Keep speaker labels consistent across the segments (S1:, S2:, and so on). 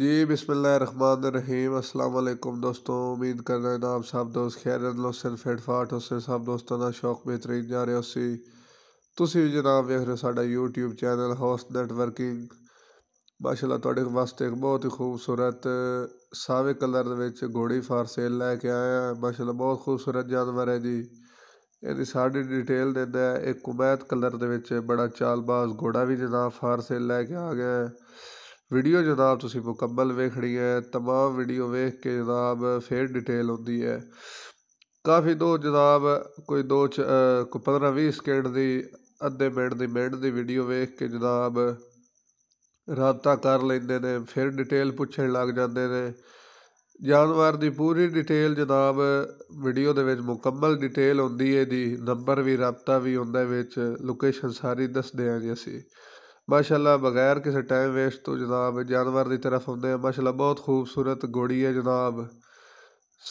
S1: जी बिसमीम अल्लाम दोस्तों उम्मीद कर रहे हैं आप सब दोस्त खैर लोसन फिट फाट हो सब दोस्तों का शौक बेहतरीन जा रहे हो सी तुम भी जनाब वेख रहे हो सा यूट्यूब चैनल हाउस नैटवर्किंग माशाला थोड़े वास्ते एक बहुत ही खूबसूरत सावे कलर घोड़ी फार सेल लैके आए हैं माशाला बहुत खूबसूरत जानवर है जी यदि साड़ी डिटेल देता है एक कुमैत कलर दे बड़ा चालबाज घोड़ा भी जनाब फार सेल लैके आ गया है ਵੀਡੀਓ ਜਨਾਬ ਤੁਸੀਂ ਮੁਕੰਮਲ ਵੇਖਣੀ ਹੈ तमाम ਵੀਡੀਓ ਵੇਖ ਕੇ ਜਨਾਬ ਫੇਰ ਡਿਟੇਲ ਹੁੰਦੀ ਹੈ ਕਾਫੀ ਦੋ ਜਨਾਬ ਕੋਈ ਦੋ ਕੋ 15 20 ਸਕਿੰਟ ਦੀ ਅੱਧੇ ਮਿੰਟ ਦੀ ਮਿੰਟ ਦੀ ਵੀਡੀਓ ਵੇਖ ਕੇ ਜਨਾਬ ਰਾਬਤਾ ਕਰ ਲੈਂਦੇ ਨੇ ਫਿਰ ਡਿਟੇਲ ਪੁੱਛਣ ਲੱਗ ਜਾਂਦੇ ਨੇ ਜਾਨਵਰ ਦੀ ਪੂਰੀ ਡਿਟੇਲ ਜਨਾਬ ਵੀਡੀਓ ਦੇ ਵਿੱਚ ਮੁਕੰਮਲ ਡਿਟੇਲ ਹੁੰਦੀ ਹੈ ਦੀ ਨੰਬਰ ਵੀ ਰਾਬਤਾ ਵੀ ਹੁੰਦਾ ਵਿੱਚ ਲੋਕੇਸ਼ਨ ਸਾਰੀ ਦੱਸਦੇ ਆਂ ਜੀ ਅਸੀਂ ਮਾਸ਼ਾਅੱਲਾ ਬਗੈਰ ਕਿਸੇ ਟਾਈਮ ਵੇਸਟ ਤੋਂ ਜਨਾਬ ਜਾਨਵਰ ਦੀ ਤਰਫ ਹੁੰਦੇ ਆ ਮਾਸ਼ਾਅੱਲਾ ਬਹੁਤ ਖੂਬਸੂਰਤ ਗੋੜੀ ਹੈ ਜਨਾਬ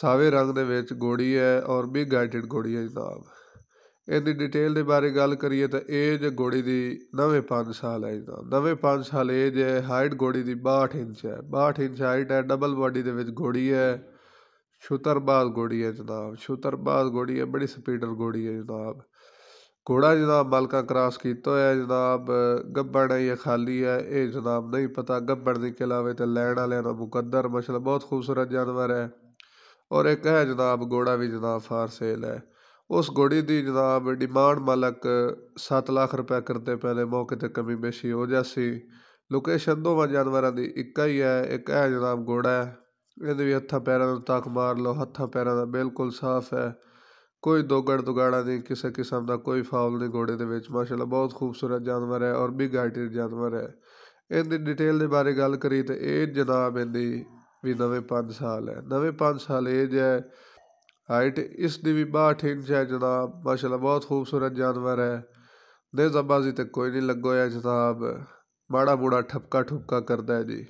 S1: ਸਾਵੇ ਰੰਗ ਦੇ ਵਿੱਚ ਗੋੜੀ ਹੈ ਔਰ ਵੀ ਗਾਈਡਡ ਗੋੜੀ ਹੈ ਜਨਾਬ ਇਹਦੀ ਡਿਟੇਲ ਦੇ ਬਾਰੇ ਗੱਲ ਕਰੀਏ ਤਾਂ ਏਜ ਗੋੜੀ ਦੀ 9.5 ਸਾਲ ਹੈ ਜਨਾਬ 9.5 ਸਾਲ ਏਜ ਹੈ ਹਾਈਟ ਗੋੜੀ ਦੀ 62 ਇੰਚ ਹੈ 62 ਇੰਚ ਹਾਈਟ ਹੈ ਡਬਲ ਬਾਡੀ ਦੇ ਵਿੱਚ ਗੋੜੀ ਹੈ ਸ਼ੁਤਰਬਾਜ਼ ਗੋੜੀ ਹੈ ਜਨਾਬ ਸ਼ੁਤਰਬਾਜ਼ ਗੋੜੀ ਹੈ ਬੜੀ ਸਪੀਡਰ ਗੋੜੀ ਹੈ ਜਨਾਬ घोड़ा जनाब मालका क्रॉस किया जनाब गब्बड़ है या खाली है ये जनाब नहीं पता गब्बड़ निकल आवे तो लैंड आया मुकदर मछल बहुत खूबसूरत जानवर है और एक है जनाब घोड़ा भी जनाब फार सेल है उस घोड़ी की जनाब डिमांड मालक सत्त लाख रुपया करते पहले मौके पर कमी बेशी हो जासी लोकेशन दोवह जानवर की एक ही है एक है जनाब घोड़ा है इन्हें भी हथा पैरों तक मार लो हथा पैरों का बिल्कुल साफ है ਕੋਈ ਦੋਗੜ ਦੁਗਾੜਾ ਨਹੀਂ ਕਿਸੇ ਕਿਸਮ ਦਾ ਕੋਈ ਫਾਉਲ ਨਹੀਂ ਘੋੜੇ ਦੇ ਵਿੱਚ ਮਾਸ਼ਾਅੱਲਾ ਬਹੁਤ ਖੂਬਸੂਰਤ ਜਾਨਵਰ ਹੈ ਔਰ ਵੀ ਗਾਈਡਡ ਜਾਨਵਰ ਹੈ ਇਹਦੀ ਡਿਟੇਲ ਦੇ ਬਾਰੇ ਗੱਲ ਕਰੀ ਤੇ ਇਹ ਜਨਾਬ ਇਹਦੀ ਵੀ ਨਵੇਂ 5 ਸਾਲ ਹੈ ਨਵੇਂ 5 ਸਾਲ ਏਜ ਹੈ ਹਾਈਟ ਇਸ ਦੀ ਵੀ 62 ਇੰਚ ਹੈ ਜਨਾਬ ਮਾਸ਼ਾਅੱਲਾ ਬਹੁਤ ਖੂਬਸੂਰਤ ਜਾਨਵਰ ਹੈ ਦੇ ਜ਼ਬਾਜ਼ੀ ਤੇ ਕੋਈ ਨਹੀਂ ਲੱਗੋ ਹੈ ਜਨਾਬ ਬਾੜਾ ਬੂੜਾ ਠਪਕਾ ਠੁਪਕਾ ਕਰਦਾ ਹੈ ਜੀ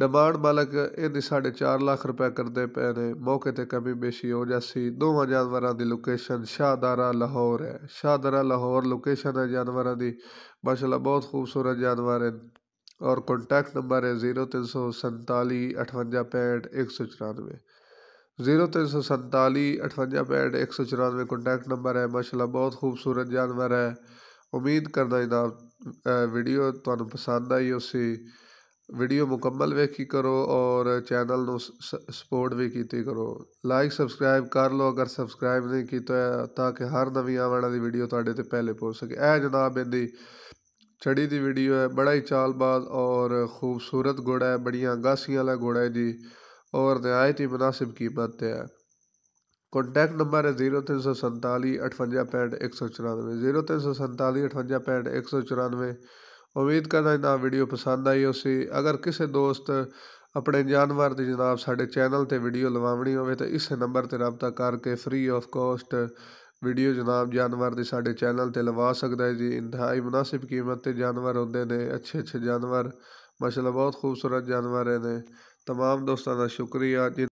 S1: ਡਿਮਾਂਡ ਮਾਲਕ ਇਹਦੀ 4.5 ਲੱਖ ਰੁਪਏ ਕਰਦੇ ਪਏ ਨੇ ਮੌਕੇ ਤੇ ਕਮੀ ਬੇਸ਼ੀ ਹੋ ਜਾਸੀ ਦੋਵਾਂ ਜਾਨਵਰਾਂ ਦੀ ਲੋਕੇਸ਼ਨ ਸ਼ਾਹਦਾਰਾ ਲਾਹੌਰ ਹੈ ਸ਼ਾਹਦਾਰਾ ਲਾਹੌਰ ਲੋਕੇਸ਼ਨ ਹੈ ਜਾਨਵਰਾਂ ਦੀ ਮਾਸ਼ਾਅੱਲਾ ਬਹੁਤ ਖੂਬਸੂਰਤ ਜਾਨਵਰ ਹੈ ਔਰ ਕੰਟੈਕਟ ਨੰਬਰ ਹੈ 0347458194 0347458194 ਕੰਟੈਕਟ ਨੰਬਰ ਹੈ ਮਾਸ਼ਾਅੱਲਾ ਬਹੁਤ ਖੂਬਸੂਰਤ ਜਾਨਵਰ ਹੈ ਉਮੀਦ ਕਰਦਾ ਇਹਦਾ ਵੀਡੀਓ ਤੁਹਾਨੂੰ ਪਸੰਦ ਆਈ ਹੋਸੀ ਵੀਡੀਓ ਮੁਕੰਮਲ ਵੇਖੀ ਕਰੋ ਔਰ ਚੈਨਲ ਨੂੰ ਸਪੋਰਟ ਵੀ ਕੀਤੀ ਕਰੋ ਲਾਈਕ ਸਬਸਕ੍ਰਾਈਬ ਕਰ ਲਓ ਅਗਰ ਸਬਸਕ੍ਰਾਈਬ ਨਹੀਂ ਕੀਤਾ ਤਾਂ ਕਿ ਹਰ ਨਵੀਂ ਆਉਣ ਵਾਲੀ ਵੀਡੀਓ ਤੁਹਾਡੇ ਤੇ ਪਹਿਲੇ ਪਹੁੰਚ ਸਕੇ ਇਹ ਜਨਾਬ ਇਹਦੀ ਛੜੀ ਦੀ ਵੀਡੀਓ ਹੈ ਬੜਾ ਹੀ ਚਾਲਬਾਜ਼ ਔਰ ਖੂਬਸੂਰਤ ਗੋੜਾ ਹੈ ਬੜੀਆਂ ਗਾਸੀਆਂ ਵਾਲਾ ਗੋੜਾ ਹੈ ਜੀ ਔਰ ਨਿਆਇਤ ਹੀ ਮناسب ਕੀਮਤ ਤੇ ਹੈ ਕੰਟੈਕਟ ਨੰਬਰ ਹੈ 03478555194 03478555194 ਉਮੀਦ ਕਰਦਾ ਇਹਦਾ ਵੀਡੀਓ ਪਸੰਦ ਆਈ ਹੋਸੀ ਅਗਰ ਕਿਸੇ ਦੋਸਤ ਆਪਣੇ ਜਾਨਵਰ ਦੀ ਜਨਾਬ ਸਾਡੇ ਚੈਨਲ ਤੇ ਵੀਡੀਓ ਲਵਾਉਣੀ ਹੋਵੇ ਤਾਂ ਇਸ ਨੰਬਰ ਤੇ ਰਾਬਤਾ ਕਰਕੇ ਫ੍ਰੀ ਆਫ ਕਾਸਟ ਵੀਡੀਓ ਜਨਾਬ ਜਾਨਵਰ ਦੀ ਸਾਡੇ ਚੈਨਲ ਤੇ ਲਵਾ ਸਕਦਾ ਹੈ ਜੀ ਇੰਤਹਾਈ ਮناسب ਕੀਮਤ ਤੇ ਜਾਨਵਰ ਹੁੰਦੇ ਨੇ ਅੱਛੇ ਅੱਛੇ ਜਾਨਵਰ ਮਾਸ਼ਾਅੱਲਾ ਬਹੁਤ ਖੂਬਸੂਰਤ ਜਾਨਵਰ ਨੇ तमाम ਦੋਸਤਾਂ ਦਾ ਸ਼ੁਕਰੀਆ